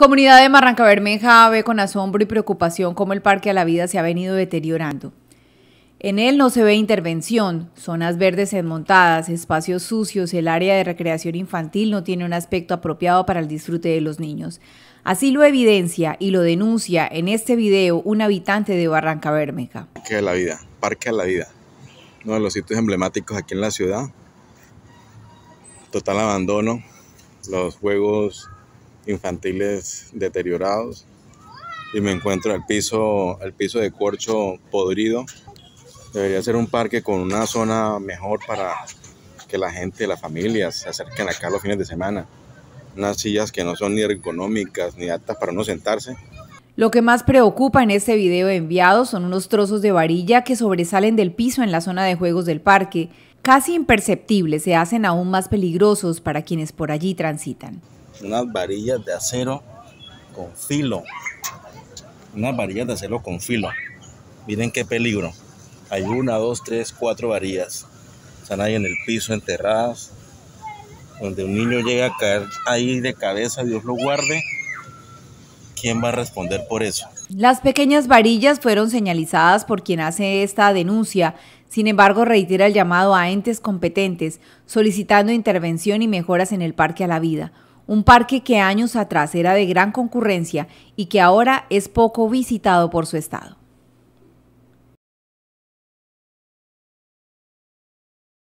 Comunidad de Barranca Bermeja ve con asombro y preocupación cómo el Parque a la Vida se ha venido deteriorando. En él no se ve intervención, zonas verdes desmontadas, espacios sucios, el área de recreación infantil no tiene un aspecto apropiado para el disfrute de los niños. Así lo evidencia y lo denuncia en este video un habitante de Barranca Bermeja. Parque de la Vida, Parque a la Vida, uno de los sitios emblemáticos aquí en la ciudad. Total abandono, los juegos infantiles deteriorados y me encuentro al piso, el piso de corcho podrido. Debería ser un parque con una zona mejor para que la gente, las familias se acerquen acá los fines de semana. Unas sillas que no son ni ergonómicas ni aptas para no sentarse. Lo que más preocupa en este video enviado son unos trozos de varilla que sobresalen del piso en la zona de juegos del parque. Casi imperceptibles, se hacen aún más peligrosos para quienes por allí transitan unas varillas de acero con filo. Unas varillas de acero con filo. Miren qué peligro. Hay una, dos, tres, cuatro varillas. Están ahí en el piso enterradas. Donde un niño llega a caer ahí de cabeza, Dios lo guarde. ¿Quién va a responder por eso? Las pequeñas varillas fueron señalizadas por quien hace esta denuncia. Sin embargo, reitera el llamado a entes competentes, solicitando intervención y mejoras en el Parque a la Vida un parque que años atrás era de gran concurrencia y que ahora es poco visitado por su estado.